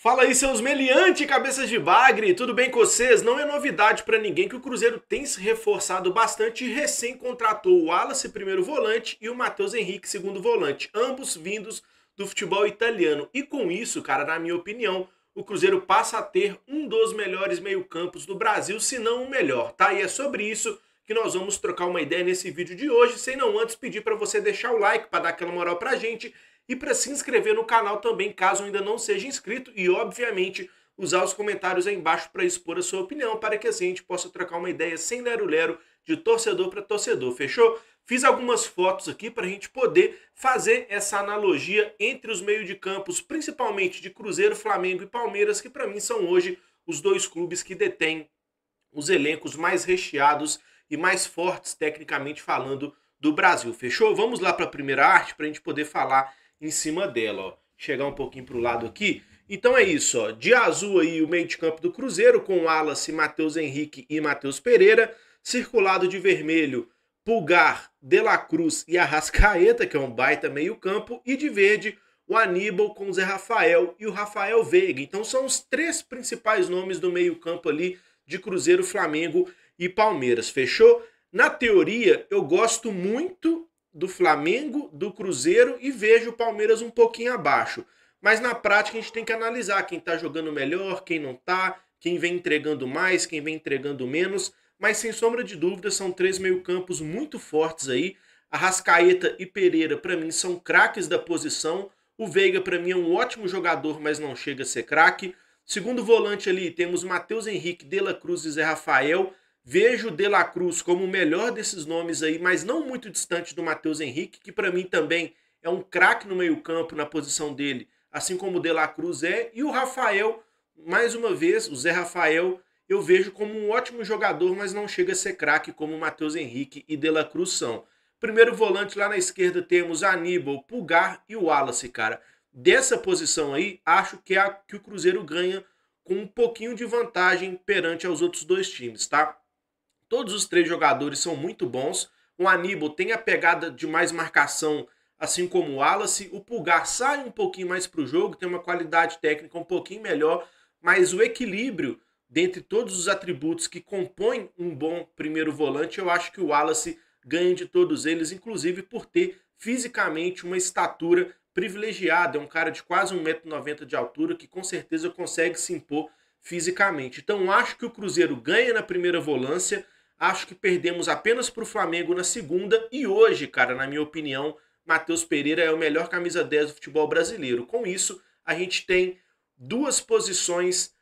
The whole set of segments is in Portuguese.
Fala aí, seus meliante cabeças de bagre, tudo bem com vocês? Não é novidade para ninguém que o Cruzeiro tem se reforçado bastante e recém contratou o Wallace, primeiro volante, e o Matheus Henrique, segundo volante, ambos vindos do futebol italiano. E com isso, cara, na minha opinião, o Cruzeiro passa a ter um dos melhores meio-campos do Brasil, se não o melhor, tá? E é sobre isso que nós vamos trocar uma ideia nesse vídeo de hoje, sem não antes pedir para você deixar o like para dar aquela moral pra gente e para se inscrever no canal também, caso ainda não seja inscrito, e obviamente usar os comentários aí embaixo para expor a sua opinião, para que assim a gente possa trocar uma ideia sem lero-lero de torcedor para torcedor, fechou? Fiz algumas fotos aqui para a gente poder fazer essa analogia entre os meio de campos, principalmente de Cruzeiro, Flamengo e Palmeiras, que para mim são hoje os dois clubes que detêm os elencos mais recheados e mais fortes, tecnicamente falando, do Brasil. Fechou? Vamos lá para a primeira arte para a gente poder falar em cima dela, ó. Chegar um pouquinho para o lado aqui. Então é isso, ó. De azul aí o meio de campo do Cruzeiro com Wallace, Matheus Henrique e Matheus Pereira. Circulado de vermelho, Pulgar, De La Cruz e Arrascaeta, que é um baita meio campo. E de verde, o Aníbal com o Zé Rafael e o Rafael Veiga. Então são os três principais nomes do meio campo ali de Cruzeiro, Flamengo e Palmeiras, fechou? Na teoria, eu gosto muito do Flamengo, do Cruzeiro e vejo o Palmeiras um pouquinho abaixo. Mas na prática a gente tem que analisar quem está jogando melhor, quem não está, quem vem entregando mais, quem vem entregando menos. Mas sem sombra de dúvida, são três meio-campos muito fortes aí. Arrascaeta e Pereira, para mim, são craques da posição. O Veiga, para mim, é um ótimo jogador, mas não chega a ser craque. Segundo volante ali, temos Matheus Henrique, Dela Cruz e Zé Rafael. Vejo o De La Cruz como o melhor desses nomes aí, mas não muito distante do Matheus Henrique, que para mim também é um craque no meio-campo na posição dele, assim como o De La Cruz é. E o Rafael, mais uma vez, o Zé Rafael, eu vejo como um ótimo jogador, mas não chega a ser craque como o Matheus Henrique e De La Cruz são. Primeiro volante lá na esquerda temos Aníbal, Pulgar e o Wallace, cara. Dessa posição aí, acho que é a que o Cruzeiro ganha com um pouquinho de vantagem perante aos outros dois times, tá? Todos os três jogadores são muito bons. O Aníbal tem a pegada de mais marcação, assim como o Wallace. O Pulgar sai um pouquinho mais para o jogo, tem uma qualidade técnica um pouquinho melhor, mas o equilíbrio dentre todos os atributos que compõem um bom primeiro volante, eu acho que o Wallace ganha de todos eles, inclusive por ter fisicamente uma estatura privilegiada. É um cara de quase 1,90m de altura que com certeza consegue se impor fisicamente. Então acho que o Cruzeiro ganha na primeira volância Acho que perdemos apenas para o Flamengo na segunda. E hoje, cara, na minha opinião, Matheus Pereira é o melhor camisa 10 do futebol brasileiro. Com isso, a gente tem duas posições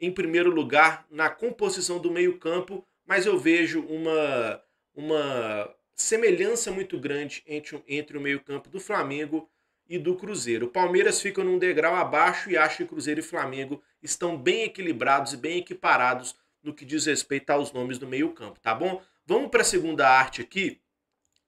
em primeiro lugar na composição do meio-campo, mas eu vejo uma, uma semelhança muito grande entre, entre o meio-campo do Flamengo e do Cruzeiro. O Palmeiras fica num degrau abaixo e acho que Cruzeiro e Flamengo estão bem equilibrados e bem equiparados no que diz respeito aos nomes do meio-campo, tá bom? Vamos para a segunda arte aqui.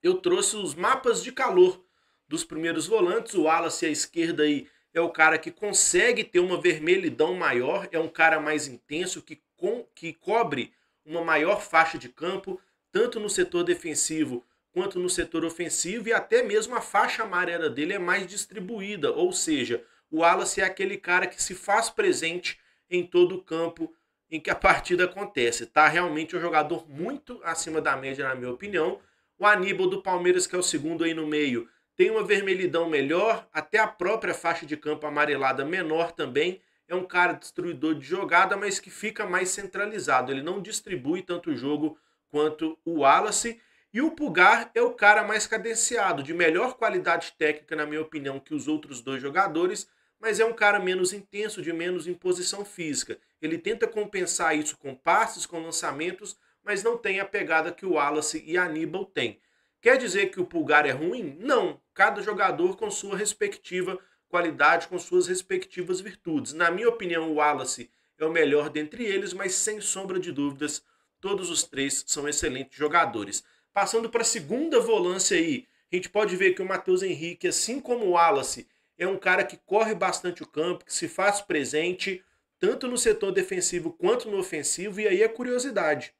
Eu trouxe os mapas de calor dos primeiros volantes. O Wallace à esquerda aí é o cara que consegue ter uma vermelhidão maior, é um cara mais intenso que, com, que cobre uma maior faixa de campo, tanto no setor defensivo quanto no setor ofensivo, e até mesmo a faixa amarela dele é mais distribuída, ou seja, o Wallace é aquele cara que se faz presente em todo o campo em que a partida acontece. Tá realmente um jogador muito acima da média, na minha opinião. O Aníbal do Palmeiras, que é o segundo aí no meio, tem uma vermelhidão melhor, até a própria faixa de campo amarelada menor também. É um cara destruidor de jogada, mas que fica mais centralizado. Ele não distribui tanto o jogo quanto o Wallace. E o Pulgar é o cara mais cadenciado, de melhor qualidade técnica, na minha opinião, que os outros dois jogadores, mas é um cara menos intenso, de menos imposição física. Ele tenta compensar isso com passes, com lançamentos, mas não tem a pegada que o Wallace e Aníbal têm. Quer dizer que o Pulgar é ruim? Não. Cada jogador com sua respectiva qualidade, com suas respectivas virtudes. Na minha opinião, o Wallace é o melhor dentre eles, mas sem sombra de dúvidas, todos os três são excelentes jogadores. Passando para a segunda volância aí, a gente pode ver que o Matheus Henrique, assim como o Wallace, é um cara que corre bastante o campo, que se faz presente tanto no setor defensivo quanto no ofensivo, e aí a é curiosidade.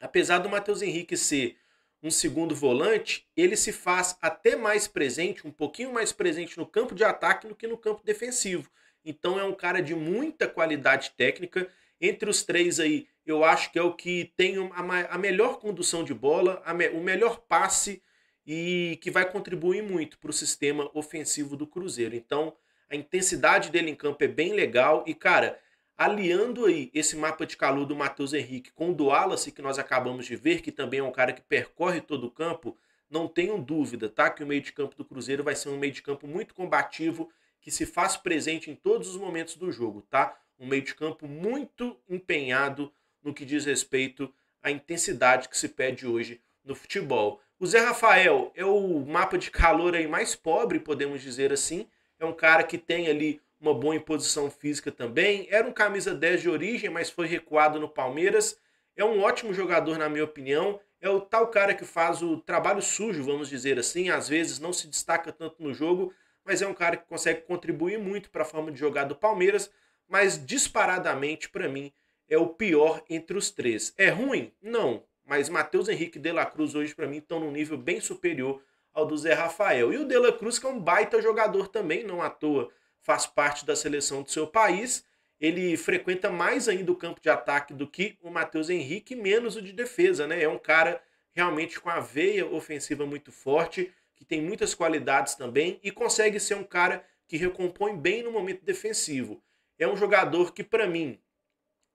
Apesar do Matheus Henrique ser um segundo volante, ele se faz até mais presente, um pouquinho mais presente no campo de ataque do que no campo defensivo. Então é um cara de muita qualidade técnica. Entre os três aí, eu acho que é o que tem a, melhor condução de bola, me o melhor passe e que vai contribuir muito para o sistema ofensivo do Cruzeiro. Então, a intensidade dele em campo é bem legal e, cara, aliando aí esse mapa de calor do Matheus Henrique com o do Wallace, que nós acabamos de ver, que também é um cara que percorre todo o campo, não tenho dúvida, tá? Que o meio de campo do Cruzeiro vai ser um meio de campo muito combativo, que se faz presente em todos os momentos do jogo, tá? Um meio de campo muito empenhado no que diz respeito à intensidade que se pede hoje no futebol. O Zé Rafael é o mapa de calor aí mais pobre, podemos dizer assim. É um cara que tem ali uma boa imposição física também. Era um camisa 10 de origem, mas foi recuado no Palmeiras. É um ótimo jogador, na minha opinião. É o tal cara que faz o trabalho sujo, vamos dizer assim. Às vezes não se destaca tanto no jogo, mas é um cara que consegue contribuir muito para a forma de jogar do Palmeiras. Mas disparadamente, para mim, é o pior entre os três. É ruim? Não mas Matheus Henrique e De La Cruz hoje para mim estão num nível bem superior ao do Zé Rafael. E o De La Cruz, que é um baita jogador também, não à toa, faz parte da seleção do seu país. Ele frequenta mais ainda o campo de ataque do que o Matheus Henrique, menos o de defesa, né? É um cara realmente com a veia ofensiva muito forte, que tem muitas qualidades também e consegue ser um cara que recompõe bem no momento defensivo. É um jogador que para mim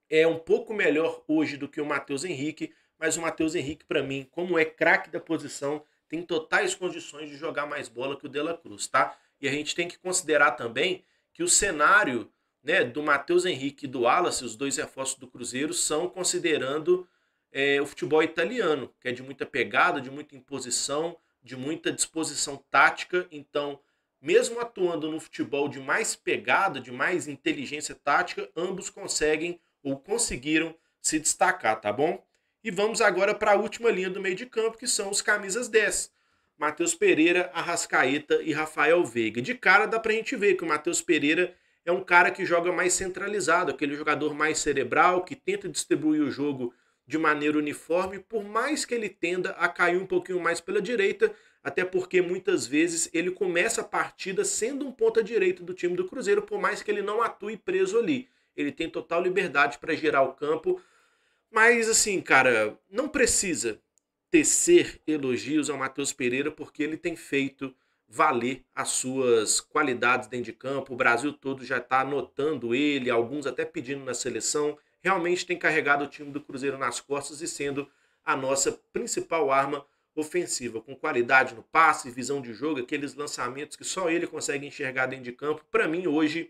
é um pouco melhor hoje do que o Matheus Henrique, mas o Matheus Henrique, para mim, como é craque da posição, tem totais condições de jogar mais bola que o De La Cruz, tá? E a gente tem que considerar também que o cenário né, do Matheus Henrique e do Wallace, os dois reforços do Cruzeiro, são considerando é, o futebol italiano, que é de muita pegada, de muita imposição, de muita disposição tática. Então, mesmo atuando no futebol de mais pegada, de mais inteligência tática, ambos conseguem ou conseguiram se destacar, tá bom? E vamos agora para a última linha do meio de campo, que são os camisas 10. Matheus Pereira, Arrascaeta e Rafael Veiga. De cara dá para a gente ver que o Matheus Pereira é um cara que joga mais centralizado, aquele jogador mais cerebral, que tenta distribuir o jogo de maneira uniforme, por mais que ele tenda a cair um pouquinho mais pela direita, até porque muitas vezes ele começa a partida sendo um ponta direita do time do Cruzeiro, por mais que ele não atue preso ali. Ele tem total liberdade para gerar o campo, mas, assim, cara, não precisa tecer elogios ao Matheus Pereira, porque ele tem feito valer as suas qualidades dentro de campo. O Brasil todo já está anotando ele, alguns até pedindo na seleção. Realmente tem carregado o time do Cruzeiro nas costas e sendo a nossa principal arma ofensiva, com qualidade no passe, visão de jogo, aqueles lançamentos que só ele consegue enxergar dentro de campo. Para mim, hoje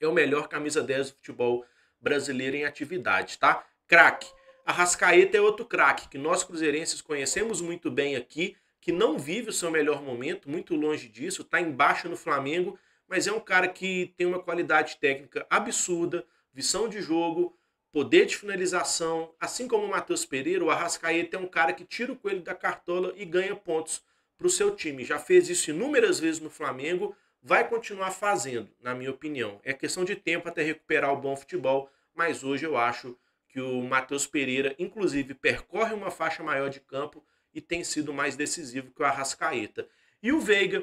é o melhor camisa 10 do futebol brasileiro em atividade, tá? craque. Arrascaeta é outro craque que nós cruzeirenses conhecemos muito bem aqui, que não vive o seu melhor momento, muito longe disso, está embaixo no Flamengo, mas é um cara que tem uma qualidade técnica absurda, visão de jogo, poder de finalização, assim como o Matheus Pereira, o Arrascaeta é um cara que tira o coelho da cartola e ganha pontos para o seu time. Já fez isso inúmeras vezes no Flamengo, vai continuar fazendo, na minha opinião. É questão de tempo até recuperar o bom futebol, mas hoje eu acho que o Matheus Pereira, inclusive, percorre uma faixa maior de campo e tem sido mais decisivo que o Arrascaeta. E o Veiga,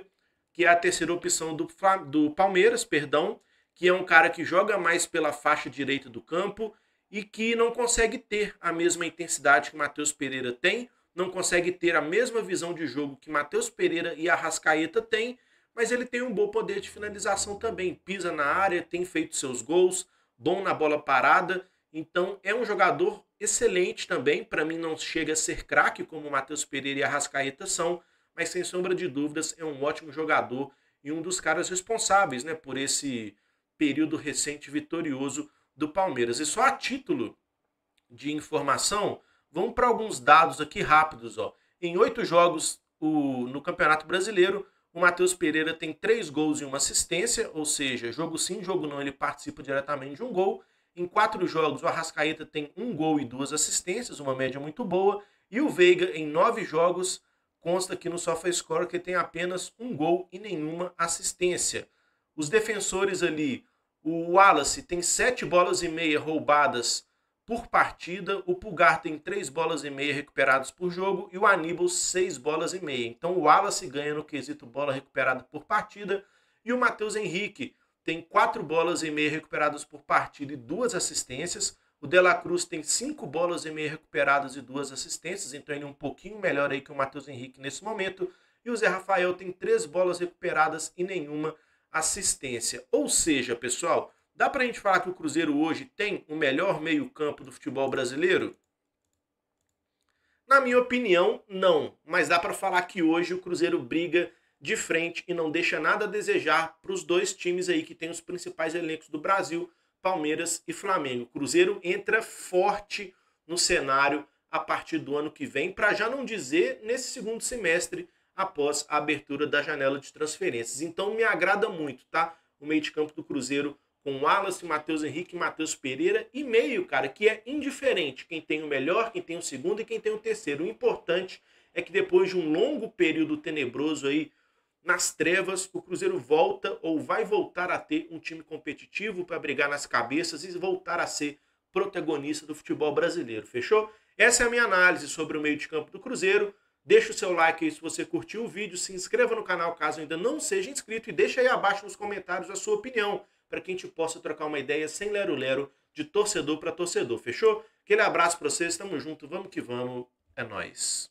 que é a terceira opção do, do Palmeiras, perdão, que é um cara que joga mais pela faixa direita do campo e que não consegue ter a mesma intensidade que o Matheus Pereira tem, não consegue ter a mesma visão de jogo que Matheus Pereira e Arrascaeta têm, mas ele tem um bom poder de finalização também. Pisa na área, tem feito seus gols, bom na bola parada então é um jogador excelente também. Para mim não chega a ser craque como o Matheus Pereira e a Rascaeta são, mas sem sombra de dúvidas é um ótimo jogador e um dos caras responsáveis, né, por esse período recente vitorioso do Palmeiras. E só a título de informação, vamos para alguns dados aqui rápidos, ó. Em oito jogos o, no Campeonato Brasileiro, o Matheus Pereira tem três gols e uma assistência, ou seja, jogo sim, jogo não, ele participa diretamente de um gol. Em quatro jogos, o Arrascaeta tem um gol e duas assistências, uma média muito boa. E o Veiga, em nove jogos, consta aqui no SofaScore que tem apenas um gol e nenhuma assistência. Os defensores ali, o Wallace tem sete bolas e meia roubadas por partida, o Pulgar tem três bolas e meia recuperadas por jogo e o Aníbal seis bolas e meia. Então o Wallace ganha no quesito bola recuperada por partida e o Matheus Henrique tem quatro bolas e meia recuperadas por partida e duas assistências. O De La Cruz tem cinco bolas e meia recuperadas e duas assistências, então ele é um pouquinho melhor aí que o Matheus Henrique nesse momento. E o Zé Rafael tem três bolas recuperadas e nenhuma assistência. Ou seja, pessoal, dá para a gente falar que o Cruzeiro hoje tem o melhor meio-campo do futebol brasileiro? Na minha opinião, não, mas dá para falar que hoje o Cruzeiro briga de frente e não deixa nada a desejar para os dois times aí que têm os principais elencos do Brasil, Palmeiras e Flamengo. O Cruzeiro entra forte no cenário a partir do ano que vem, para já não dizer nesse segundo semestre após a abertura da janela de transferências. Então me agrada muito, tá? O meio de campo do Cruzeiro com Wallace, Matheus Henrique, Matheus Pereira e meio, cara, que é indiferente quem tem o melhor, quem tem o segundo e quem tem o terceiro. O importante é que depois de um longo período tenebroso aí nas trevas, o Cruzeiro volta ou vai voltar a ter um time competitivo para brigar nas cabeças e voltar a ser protagonista do futebol brasileiro, fechou? Essa é a minha análise sobre o meio de campo do Cruzeiro. Deixa o seu like aí se você curtiu o vídeo, se inscreva no canal caso ainda não seja inscrito e deixa aí abaixo nos comentários a sua opinião para que a gente possa trocar uma ideia sem lero-lero de torcedor para torcedor, fechou? Aquele abraço para vocês, tamo junto, vamos que vamos, é nós.